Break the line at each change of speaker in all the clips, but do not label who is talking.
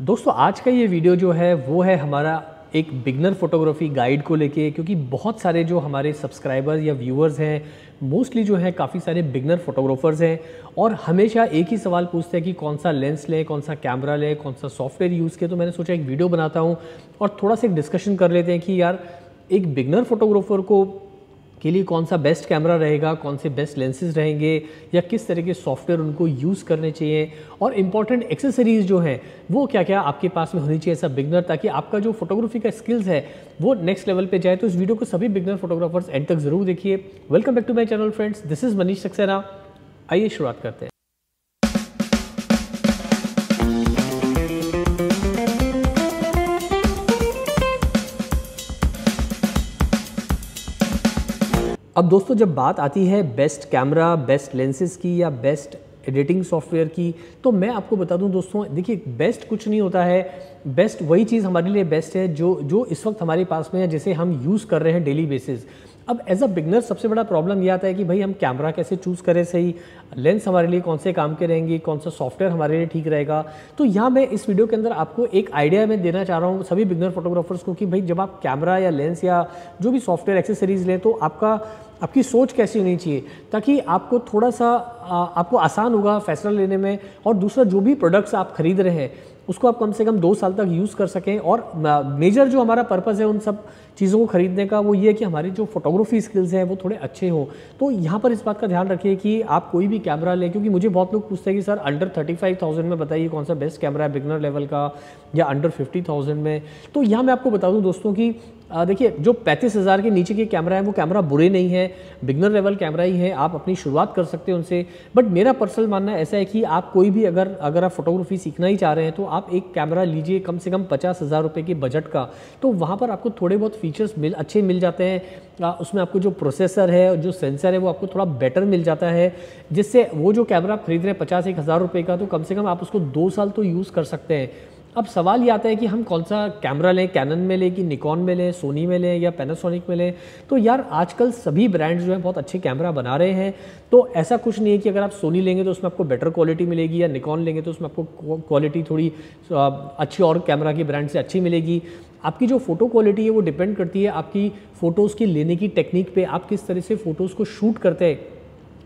दोस्तों आज का ये वीडियो जो है वो है हमारा एक बिगनर फोटोग्राफी गाइड को लेके क्योंकि बहुत सारे जो हमारे सब्सक्राइबर्स या व्यूअर्स हैं मोस्टली जो है काफ़ी सारे बिगनर फोटोग्राफर्स हैं और हमेशा एक ही सवाल पूछते हैं कि कौन सा लेंस लें कौन सा कैमरा लें कौन सा सॉफ्टवेयर यूज़ के तो मैंने सोचा एक वीडियो बनाता हूँ और थोड़ा सा एक डिस्कशन कर लेते हैं कि यार एक बिगनर फोटोग्राफर को के लिए कौन सा बेस्ट कैमरा रहेगा कौन से बेस्ट लेंसेज रहेंगे या किस तरह के सॉफ्टवेयर उनको यूज़ करने चाहिए और इम्पॉर्टेंट एक्सेसरीज़ जो हैं वो क्या क्या आपके पास में होनी चाहिए ऐसा बिगनर ताकि आपका जो फोटोग्राफी का स्किल्स है वो नेक्स्ट लेवल पर जाए तो इस वीडियो को सभी बिगनर फोटोग्राफर्स एंड तक ज़रूर देखिए welcome back to my channel friends this is Manish Saxena आइए शुरुआत करते हैं अब दोस्तों जब बात आती है बेस्ट कैमरा बेस्ट लेंसेज की या बेस्ट एडिटिंग सॉफ्टवेयर की तो मैं आपको बता दूं दोस्तों देखिए बेस्ट कुछ नहीं होता है बेस्ट वही चीज़ हमारे लिए बेस्ट है जो जो इस वक्त हमारे पास में है जिसे हम यूज़ कर रहे हैं डेली बेसिस अब एज अ बिगनर सबसे बड़ा प्रॉब्लम ये आता है कि भाई हम कैमरा कैसे चूज़ करें सही लेंस हमारे लिए कौन से काम के रहेंगे कौन सा सॉफ्टवेयर हमारे लिए ठीक रहेगा तो यहाँ मैं इस वीडियो के अंदर आपको एक आइडिया मैं देना चाह रहा हूँ सभी बिगनर फोटोग्राफर्स को कि भाई जब आप कैमरा या लेंस या जो भी सॉफ्टवेयर एक्सेसरीज लें तो आपका आपकी सोच कैसी होनी चाहिए ताकि आपको थोड़ा सा आ, आपको आसान होगा फैसला लेने में और दूसरा जो भी प्रोडक्ट्स आप खरीद रहे हैं उसको आप कम से कम दो साल तक यूज़ कर सकें और मेजर जो हमारा पर्पज़ है उन सब चीज़ों को ख़रीदने का वो ये है कि हमारी जो फोटोग्राफी स्किल्स हैं वो थोड़े अच्छे हों तो यहाँ पर इस बात का ध्यान रखिए कि आप कोई भी कैमरा लें क्योंकि मुझे बहुत लोग पूछते हैं कि sir under thirty five thousand में बताइए कौन सा बेस्ट कैमरा है बिगनर लेवल का या अंडर फिफ्टी थाउजेंड में तो यहाँ मैं आपको बता दूँ दोस्तों की देखिए जो पैंतीस हज़ार के नीचे के कैमरा है वो कैमरा बुरे नहीं है बिगनर लेवल कैमरा ही है आप अपनी शुरुआत कर सकते हैं उनसे बट मेरा पर्सनल मानना ऐसा है कि आप कोई भी अगर अगर आप फोटोग्राफी सीखना ही चाह रहे हैं तो आप एक कैमरा लीजिए कम से कम पचास हज़ार रुपये के बजट का तो वहाँ पर आपको थोड़े बहुत फीचर्स मिल अच्छे मिल जाते हैं उसमें आपको जो प्रोसेसर है जो सेंसर है वो आपको थोड़ा बेटर मिल जाता है जिससे वो जो कैमरा आप खरीद रहे हैं पचास एक हज़ार रुपये का तो कम से कम आप उसको दो साल तो यूज़ कर सकते हैं अब सवाल ये आता है कि हम कौन सा कैमरा लें कैनन में लें कि निकॉन में लें सोनी में लें या पैनासोनिक में लें तो यार आजकल सभी ब्रांड्स जो हैं बहुत अच्छे कैमरा बना रहे हैं तो ऐसा कुछ नहीं है कि अगर आप सोनी लेंगे तो उसमें आपको बेटर क्वालिटी मिलेगी या निकॉन लेंगे तो उसमें आपको क्वालिटी थोड़ी अच्छी और कैमरा की ब्रांड से अच्छी मिलेगी आपकी जो फ़ोटो क्वालिटी है वो डिपेंड करती है आपकी फ़ोटोज़ की लेने की टेक्निक पे आप किस तरह से फ़ोटोज़ को शूट करते हैं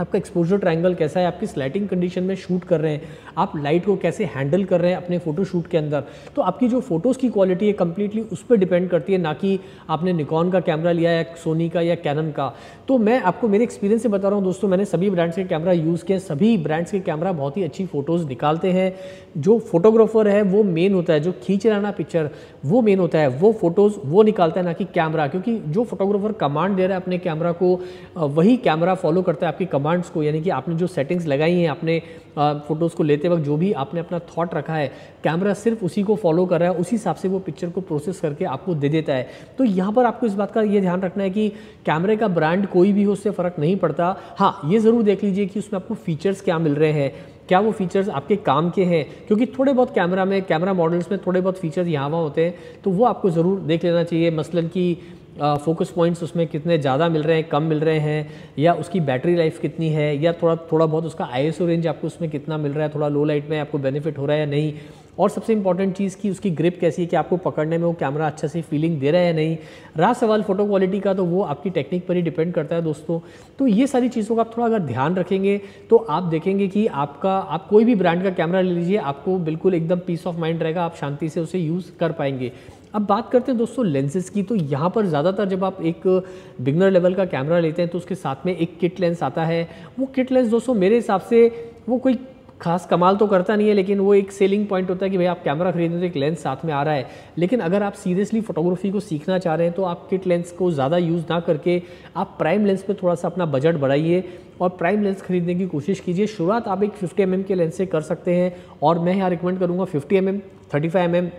आपका एक्सपोजर ट्रायंगल कैसा है आपकी स्लाइटिंग कंडीशन में शूट कर रहे हैं आप लाइट को कैसे हैंडल कर रहे हैं अपने फोटो शूट के अंदर तो आपकी जो फोटोज़ की क्वालिटी है कम्प्लीटली उस पर डिपेंड करती है ना कि आपने निकॉन का कैमरा लिया या सोनी का या कैनन का तो मैं आपको मेरे एक्सपीरियंस से बता रहा हूँ दोस्तों मैंने सभी ब्रांड्स के कैमरा यूज़ किए सभी ब्रांड्स के कैमरा बहुत ही अच्छी फ़ोटोज़ निकालते हैं जो फोटोग्राफर है वो मेन होता है जो खींच रहा ना पिक्चर वो मेन होता है वो फ़ोटोज़ वो निकालता है ना कि कैमरा क्योंकि जो फोटोग्राफर कमांड दे रहा है अपने कैमरा को वही कैमरा फॉलो करता है आपकी कमांड्स को यानी कि आपने जो सेटिंग्स लगाई हैं अपने फ़ोटोज़ को लेते वक्त जो भी आपने अपना थॉट रखा है कैमरा सिर्फ उसी को फॉलो कर रहा है उसी हिसाब से वो पिक्चर को प्रोसेस करके आपको दे देता है तो यहाँ पर आपको इस बात का ये ध्यान रखना है कि कैमरे का ब्रांड कोई भी हो उससे फ़र्क नहीं पड़ता हाँ ये ज़रूर देख लीजिए कि उसमें आपको फ़ीचर्स क्या मिल रहे हैं क्या वो फीचर्स आपके काम के हैं क्योंकि थोड़े बहुत कैमरा में कैमरा मॉडल्स में थोड़े बहुत फीचर्स यहाँ वहाँ होते हैं तो वो आपको ज़रूर देख लेना चाहिए मसलन कि फोकस पॉइंट्स उसमें कितने ज़्यादा मिल रहे हैं कम मिल रहे हैं या उसकी बैटरी लाइफ कितनी है या थोड़ा थोड़ा बहुत उसका आई रेंज आपको उसमें कितना मिल रहा है थोड़ा लो लाइट में आपको बेनिफिट हो रहा है या नहीं और सबसे इंपॉर्टेंट चीज़ की उसकी ग्रिप कैसी है कि आपको पकड़ने में वो कैमरा अच्छा सी फीलिंग दे रहा है या नहीं रहा सवाल फोटो क्वालिटी का तो वो आपकी टेक्निक पर ही डिपेंड करता है दोस्तों तो ये सारी चीज़ों का आप थोड़ा अगर ध्यान रखेंगे तो आप देखेंगे कि आपका आप कोई भी ब्रांड का कैमरा ले लीजिए आपको बिल्कुल एकदम पीस ऑफ माइंड रहेगा आप शांति से उसे यूज़ कर पाएंगे अब बात करते हैं दोस्तों लेंसेज की तो यहाँ पर ज़्यादातर जब आप एक बिगनर लेवल का कैमरा लेते हैं तो उसके साथ में एक किट लेंस आता है वो किट लेंस दोस्तों मेरे हिसाब से वो कोई खास कमाल तो करता नहीं है लेकिन वो एक सेलिंग पॉइंट होता है कि भाई आप कैमरा खरीदें तो एक लेंस साथ में आ रहा है लेकिन अगर आप सीरियसली फोटोग्राफी को सीखना चाह रहे हैं तो आप किट लेंस को ज़्यादा यूज़ ना करके आप प्राइम लेंस पे थोड़ा सा अपना बजट बढ़ाइए और प्राइम लेंस खरीदने की कोशिश कीजिए शुरुआत आप एक फिफ्टी एम mm के लेंस से कर सकते हैं और मैं यहाँ रिकमेंड करूँगा fifty M M thirty five M M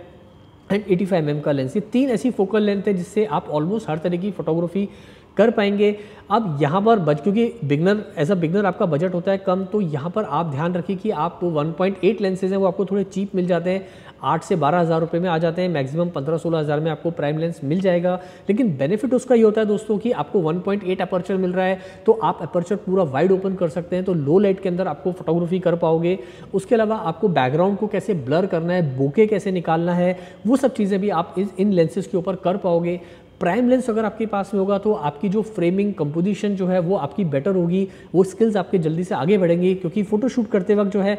and 85 five mm का लेंस ये तीन ऐसी फोकल लेंथ है जिससे आप ऑलमोस्ट हर तरह की फोटोग्राफी कर पाएंगे अब यहाँ पर बज क्योंकि बिगनर एज अ बिगनर आपका बजट होता है कम तो यहाँ पर आप ध्यान रखिए कि आप तो 1.8 लेंसेज हैं वो आपको थोड़े चीप मिल जाते हैं आठ से बारह हज़ार रुपये में आ जाते हैं मैक्सिमम पंद्रह सोलह हज़ार में आपको प्राइम लेंस मिल जाएगा लेकिन बेनिफिट उसका ये होता है दोस्तों कि आपको 1.8 अपर्चर मिल रहा है तो आप अपर्चर पूरा वाइड ओपन कर सकते हैं तो लो लाइट के अंदर आपको फोटोग्राफी कर पाओगे उसके अलावा आपको बैकग्राउंड को कैसे ब्लर करना है बोके कैसे निकालना है वो सब चीज़ें भी आप इस इन लेंसेज के ऊपर कर पाओगे प्राइम लेंस अगर आपके पास में होगा तो आपकी जो फ्रेमिंग कंपोजिशन जो है वो आपकी बेटर होगी वो स्किल्स आपके जल्दी से आगे बढ़ेंगे क्योंकि फोटोशूट करते वक्त जो है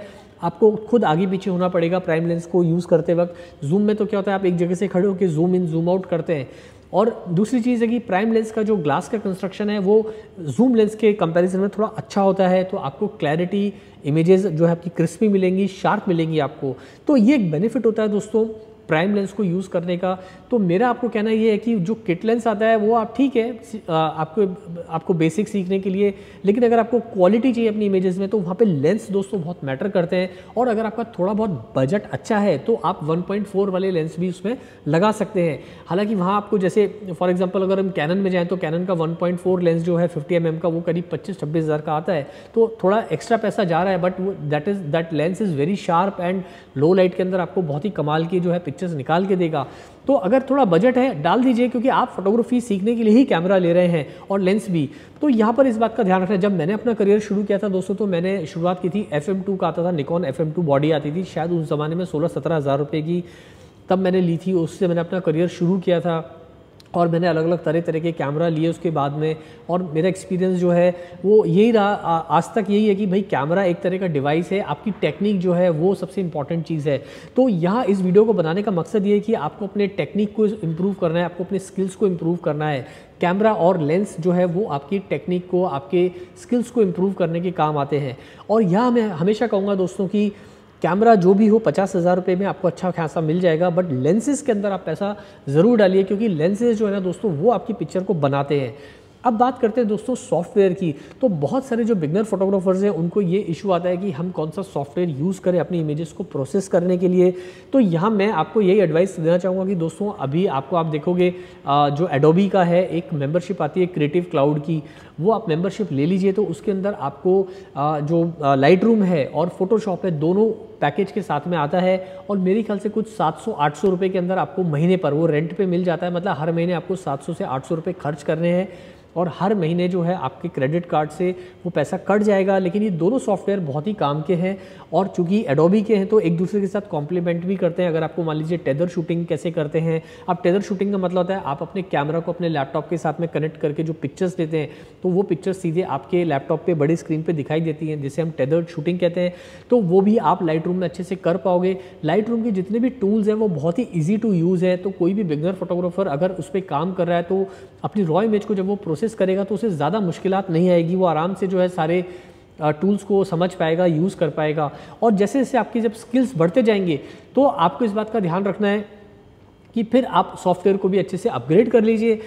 आपको खुद आगे पीछे होना पड़ेगा प्राइम लेंस को यूज़ करते वक्त जूम में तो क्या होता है आप एक जगह से खड़े होकर जूम इन जूम आउट करते हैं और दूसरी चीज़ है कि प्राइम लेंस का जो ग्लास का कंस्ट्रक्शन है वो जूम लेंस के कंपैरिजन में थोड़ा अच्छा होता है तो आपको क्लैरिटी इमेजेस जो है आपकी क्रिस्पी मिलेंगी शार्प मिलेंगी आपको तो ये एक बेनिफिट होता है दोस्तों प्राइम लेंस को यूज़ करने का तो मेरा आपको कहना ये है कि जो किट लेंस आता है वो आप ठीक है आपको आपको बेसिक सीखने के लिए लेकिन अगर आपको क्वालिटी चाहिए अपनी इमेजेस में तो वहाँ पे लेंस दोस्तों बहुत मैटर करते हैं और अगर आपका थोड़ा बहुत बजट अच्छा है तो आप 1.4 वाले लेंस भी उसमें लगा सकते हैं हालांकि वहाँ आपको जैसे फॉर एग्जाम्पल अगर हम कैनन में जाएँ तो कैनन का वन लेंस जो है फिफ्टी एम का वो करीब पच्चीस छब्बीस हज़ार का आता है तो थोड़ा एक्स्ट्रा पैसा जा रहा है बट वो that is that lens is very sharp and low light के अंदर आपको बहुत ही कमाल की जो है पिक्चर्स निकाल के देगा तो अगर थोड़ा बजट है डाल दीजिए क्योंकि आप फोटोग्राफी सीखने के लिए ही कैमरा ले रहे हैं और लेंस भी तो यहाँ पर इस बात का ध्यान रखना जब मैंने अपना करियर शुरू किया था दोस्तों तो मैंने शुरुआत की थी एफ का आता था निकॉन एफ बॉडी आती थी शायद उस ज़माने में सोलह सत्रह हज़ार रुपये की तब मैंने ली थी उससे मैंने अपना करियर शुरू किया था और मैंने अलग अलग तरह तरह के कैमरा लिए उसके बाद में और मेरा एक्सपीरियंस जो है वो यही रहा आज तक यही है कि भाई कैमरा एक तरह का डिवाइस है आपकी टेक्निक जो है वो सबसे इंपॉर्टेंट चीज़ है तो यहाँ इस वीडियो को बनाने का मकसद ये है कि आपको अपने टेक्निक को इम्प्रूव करना है आपको अपने स्किल्स को इम्प्रूव करना है कैमरा और लेंस जो है वो आपकी टेक्निक को आपके स्किल्स को इम्प्रूव करने के काम आते हैं और यहाँ मैं हमेशा कहूँगा दोस्तों की कैमरा जो भी हो पचास हज़ार रुपये में आपको अच्छा खासा मिल जाएगा बट लेंसेज के अंदर आप पैसा ज़रूर डालिए क्योंकि लेंसेज जो है ना दोस्तों वो आपकी पिक्चर को बनाते हैं अब बात करते हैं दोस्तों सॉफ्टवेयर की तो बहुत सारे जो बिगनर फोटोग्राफर्स हैं उनको ये इशू आता है कि हम कौन सा सॉफ्टवेयर यूज़ करें अपनी इमेजेस को प्रोसेस करने के लिए तो यहाँ मैं आपको यही एडवाइस देना चाहूँगा कि दोस्तों अभी आपको आप देखोगे जो एडोबी का है एक मेम्बरशिप आती है क्रिएटिव क्लाउड की वो आप मेम्बरशिप ले लीजिए तो उसके अंदर आपको जो लाइट रूम है और फोटोशॉप है दोनों पैकेज के साथ में आता है और मेरे ख्याल से कुछ 700-800 रुपए के अंदर आपको महीने पर वो रेंट पे मिल जाता है मतलब हर महीने आपको 700 से 800 रुपए खर्च करने हैं और हर महीने जो है आपके क्रेडिट कार्ड से वो पैसा कट जाएगा लेकिन ये दोनों सॉफ्टवेयर बहुत ही काम के हैं और चूँकि एडोबी के हैं तो एक दूसरे के साथ कॉम्प्लीमेंट भी करते हैं अगर आपको मान लीजिए टेदर शूटिंग कैसे करते हैं आप टेदर शूटिंग का मतलब होता है आप अपने कैमरा को अपने लैपटॉप के साथ में कनेक्ट करके जो पिक्चर्स लेते हैं तो वो पिक्चर्स सीधे आपके लैपटॉप पर बड़ी स्क्रीन पर दिखाई देती हैं जिसे हम टेदर शूटिंग कहते हैं तो वो भी आप लाइट में अच्छे से कर पाओगे लाइट के जितने भी टूल्स हैं वो बहुत ही ईजी टू यूज़ है तो कोई भी बिगनर फोटोग्राफर अगर उस पर काम कर रहा है तो अपनी रॉ इमेज को जब वो प्रोसेस कोशिश करेगा तो उसे ज़्यादा मुश्किल नहीं आएगी वो आराम से जो है सारे टूल्स को समझ पाएगा यूज़ कर पाएगा और जैसे जैसे आपकी जब स्किल्स बढ़ते जाएंगे तो आपको इस बात का ध्यान रखना है कि फिर आप सॉफ्टवेयर को भी अच्छे से अपग्रेड कर लीजिए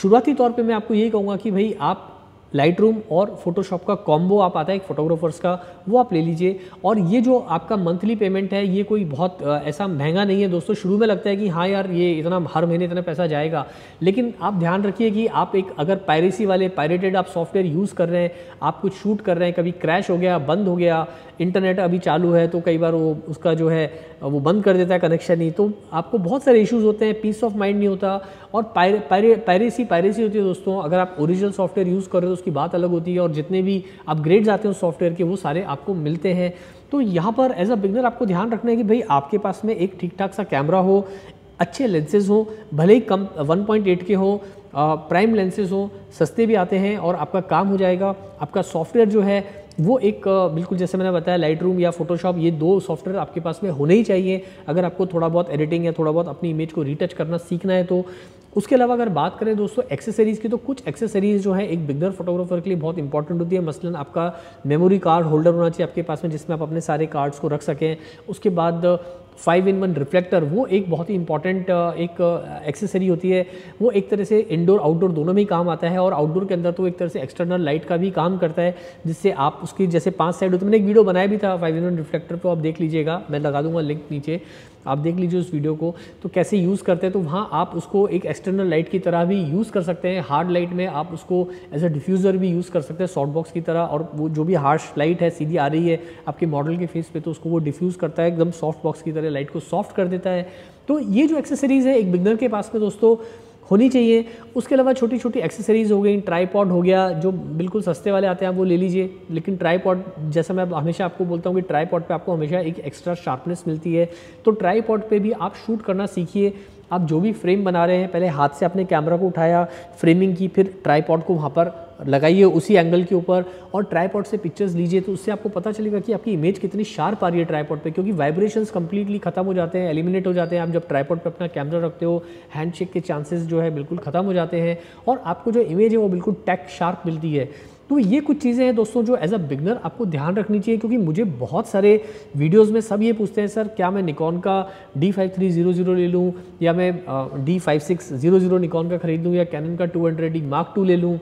शुरुआती तौर पे मैं आपको यही कहूँगा कि भाई आप लाइट रूम और फोटोशॉप का कॉम्बो आप आता है एक फोटोग्राफर्स का वो आप ले लीजिए और ये जो आपका मंथली पेमेंट है ये कोई बहुत ऐसा महंगा नहीं है दोस्तों शुरू में लगता है कि हाँ यार ये इतना हर महीने इतना पैसा जाएगा लेकिन आप ध्यान रखिए कि आप एक अगर पायरेसी वाले पायरेटेड आप सॉफ्टवेयर यूज़ कर रहे हैं आप कुछ शूट कर रहे हैं कभी क्रैश हो गया बंद हो गया इंटरनेट अभी चालू है तो कई बार वो उसका जो है वो बंद कर देता है कनेक्शन ही तो आपको बहुत सारे इश्यूज़ होते हैं पीस ऑफ माइंड नहीं होता और पायरेसी पायरेसी होती है दोस्तों अगर आप ओरिजिनल सॉफ्टवेयर यूज़ कर रहे हो उसकी बात अलग होती है और जितने भी अपग्रेड्स आते हैं उस सॉफ्टवेयर के वो सारे आपको मिलते हैं तो यहाँ पर एज अ बिगनर आपको ध्यान रखना है कि भाई आपके पास में एक ठीक ठाक सा कैमरा हो अच्छे लेंसेज हों भले ही कम वन के हों प्राइम लेंसेज हों सस्ते भी आते हैं और आपका काम हो जाएगा आपका सॉफ्टवेयर जो है वो एक बिल्कुल जैसे मैंने बताया लाइट रूम या फोटोशॉप ये दो सॉफ्टवेयर आपके पास में होने ही चाहिए अगर आपको थोड़ा बहुत एडिटिंग या थोड़ा बहुत अपनी इमेज को रीटच करना सीखना है तो उसके अलावा अगर बात करें दोस्तों एक्सेसरीज़ की तो कुछ एक्सेसरीज़ जो है एक बिगनर फोटोग्राफर के लिए बहुत इंपॉर्टेंट होती है मसलन आपका मेमोरी कार्ड होल्डर होना चाहिए आपके पास में जिसमें आप अपने सारे कार्ड्स को रख सकें उसके बाद फाइव इन वन रिफ्लेक्टर वो एक बहुत ही इंपॉर्टेंट uh, एक एक्सेसरी uh, होती है वो एक तरह से इंडोर आउटडोर दोनों में ही काम आता है और आउटडोर के अंदर तो एक तरह से एक्सटर्नल लाइट का भी काम करता है जिससे आप उसकी जैसे पांच साइड होती मैंने एक वीडियो बनाया भी था फाइव इन वन रिफ्लेक्टर पर आप देख लीजिएगा मैं लगा दूंगा लिंक नीचे आप देख लीजिए उस वीडियो को तो कैसे यूज़ करते हैं तो वहाँ आप उसको एक एक्सटर्नल लाइट की तरह भी यूज़ कर सकते हैं हार्ड लाइट में आप उसको एज अ डिफ्यूज़र भी यूज़ कर सकते हैं शॉर्ट बॉक्स की तरह और वो जो भी हार्श लाइट है सीधी आ रही है आपके मॉडल के फेस पे तो उसको वो डिफ्यूज़ करता है एकदम सॉफ्ट बॉक्स की तरह है लाइट को सॉफ्ट कर देता है तो ये जो एक्सेसरीज़ है एक बिगनर के पास में दोस्तों होनी चाहिए उसके अलावा छोटी छोटी एक्सेसरीज़ हो गई ट्राईपॉड हो गया जो बिल्कुल सस्ते वाले आते हैं आप वो ले लीजिए लेकिन ट्राईपॉड जैसा मैं हमेशा आपको बोलता हूँ कि ट्राईपॉड पे आपको हमेशा एक एक्स्ट्रा शार्पनेस मिलती है तो ट्राईपॉड पे भी आप शूट करना सीखिए आप जो भी फ्रेम बना रहे हैं पहले हाथ से अपने कैमरा को उठाया फ्रेमिंग की फिर ट्राईपॉड को वहाँ पर लगाइए उसी एंगल के ऊपर और ट्राईपॉड से पिक्चर्स लीजिए तो उससे आपको पता चलेगा कि आपकी इमेज कितनी शार्प आ रही है ट्राईपॉड पे क्योंकि वाइब्रेशंस कंप्लीटली खत्म हो जाते हैं एलिमिनेट हो जाते हैं आप जब ट्राईपॉड पे अपना कैमरा रखते हो हैंड शेक के चांसेस जो है बिल्कुल ख़त्म हो जाते हैं और आपको जो इमेज है वो बिल्कुल टैक शार्प मिलती है तो ये कुछ चीज़ें हैं दोस्तों जो एज अ बिगनर आपको ध्यान रखनी चाहिए क्योंकि मुझे बहुत सारे वीडियोस में सब ये पूछते हैं सर क्या मैं निकॉन का D five three zero zero ले लूँ या मैं D five six zero zero Nikon का खरीद लूँ या कैनन का two hundred D mark two ले लूँ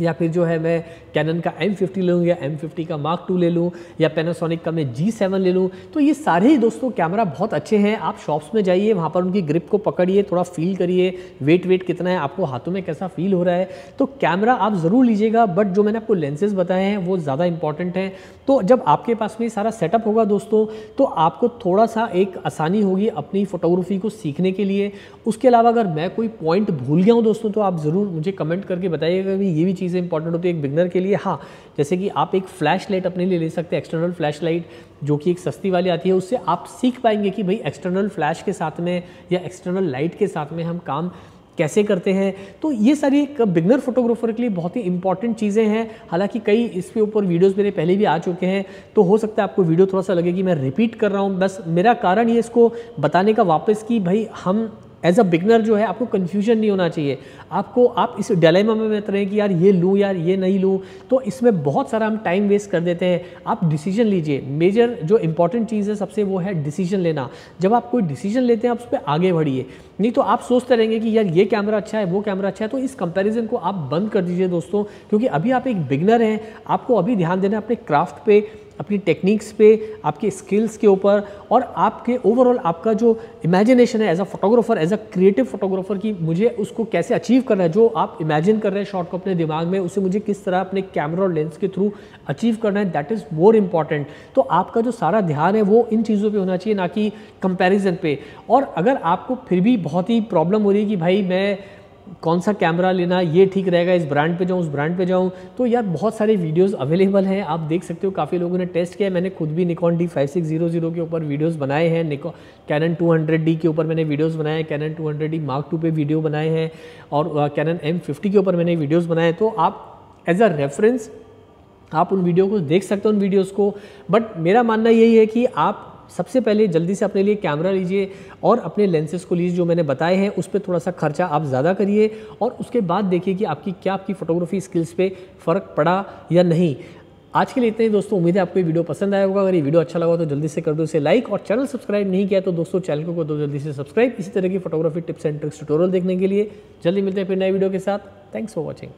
या फिर जो है मैं कैनन का एम फिफ्टी लूँ या एम फिफ्टी का मार्क टू ले लूँ या पेनासोनिक का मैं जी सेवन ले लूँ तो ये सारे ही दोस्तों कैमरा बहुत अच्छे हैं आप शॉप्स में जाइए वहाँ पर उनकी ग्रिप को पकड़िए थोड़ा फील करिए वेट वेट कितना है आपको हाथों में कैसा फील हो रहा है तो कैमरा आप ज़रूर लीजिएगा बट जो मैंने आपको लेंसेज बताए हैं वो ज़्यादा इंपॉर्टेंट हैं तो जब आपके पास में सारा सेटअप होगा दोस्तों तो आपको थोड़ा सा एक आसानी होगी अपनी फ़ोटोग्राफी को सीखने के लिए उसके अलावा अगर मैं कोई पॉइंट भूल गया हूँ दोस्तों तो आप ज़रूर मुझे कमेंट करके बताइएगा कि ये भी चीज़ चीज़ें इंपॉर्टेंट होती है एक बिगनर के लिए हाँ जैसे कि आप एक फ्लैश लाइट अपने लिए ले सकते हैं एक्सटर्नल फ्लैश लाइट जो कि एक सस्ती वाली आती है उससे आप सीख पाएंगे कि भाई एक्सटर्नल फ्लैश के साथ में या एक्सटर्नल लाइट के साथ में हम काम कैसे करते हैं तो ये सारी एक बिगनर फोटोग्राफर के लिए बहुत ही इंपॉर्टेंट चीज़ें हैं हालांकि कई इसके ऊपर वीडियोस मेरे पहले भी आ चुके हैं तो हो सकता है आपको वीडियो थोड़ा सा लगे कि मैं रिपीट कर रहा हूँ बस मेरा कारण ये इसको बताने का वापस कि भाई हम एज अ बिगनर जो है आपको कन्फ्यूजन नहीं होना चाहिए आपको आप इस डेलेमा में मत रहे कि यार ये लूँ यार ये नहीं लूँ तो इसमें बहुत सारा हम टाइम वेस्ट कर देते हैं आप डिसीजन लीजिए मेजर जो इंपॉर्टेंट चीज़ है सबसे वो है डिसीजन लेना जब आप कोई डिसीजन लेते हैं आप उस पर आगे बढ़िए नहीं तो आप सोचते रहेंगे कि यार ये कैमरा अच्छा है वो कैमरा अच्छा है तो इस कंपेरिजन को आप बंद कर दीजिए दोस्तों क्योंकि अभी आप एक बिगनर हैं आपको अभी ध्यान देना है अपने क्राफ्ट पे अपनी टेक्निक्स पे आपके स्किल्स के ऊपर और आपके ओवरऑल आपका जो इमेजिनेशन है as a photographer as a creative photographer की मुझे उसको कैसे अचीव करना है जो आप इमेजिन कर रहे हैं शॉट को अपने दिमाग में उसे मुझे किस तरह अपने कैमरा और लेंस के थ्रू अचीव करना है दैट इज़ मोर इम्पॉर्टेंट तो आपका जो सारा ध्यान है वो इन चीज़ों पर होना चाहिए ना कि कंपेरिजन पे और अगर आपको फिर भी बहुत ही प्रॉब्लम हो रही है कि भाई मैं कौन सा कैमरा लेना ये ठीक रहेगा इस ब्रांड पे जाऊँ उस ब्रांड पे जाऊँ तो यार बहुत सारे वीडियोस अवेलेबल हैं आप देख सकते हो काफ़ी लोगों ने टेस्ट किया मैंने खुद भी Nikon D five six zero zero के ऊपर वीडियोस बनाए हैं निको कैनन टू हंड्रेड डी के ऊपर मैंने वीडियोस बनाए हैं Canon two hundred D mark two पे वीडियो बनाए हैं और कैनन एम फिफ्टी के ऊपर मैंने वीडियोज़ बनाए तो आप एज अ रेफरेंस आप उन वीडियो को देख सकते हो उन वीडियोज़ को बट मेरा मानना यही है कि आप सबसे पहले जल्दी से अपने लिए कैमरा लीजिए और अपने लेंसेज को लीजिए जो मैंने बताए हैं उस पर थोड़ा सा खर्चा आप ज़्यादा करिए और उसके बाद देखिए कि आपकी क्या आपकी फ़ोटोग्राफी स्किल्स पर फ़र्क पड़ा या नहीं आज के लिए इतने ही दोस्तों उम्मीद है आपको ये वीडियो पसंद आया होगा अगर ये वीडियो अच्छा लगा तो जल्दी से कर दो इसे लाइक और चैनल सब्सक्राइब नहीं किया तो दोस्तों चैनल को दो जल्दी से सब्सक्राइब इसी तरह की photography tips and tricks tutorial देखने के लिए जल्दी मिलते हैं फिर नए वीडियो के साथ थैंक्स फॉर वॉचिंग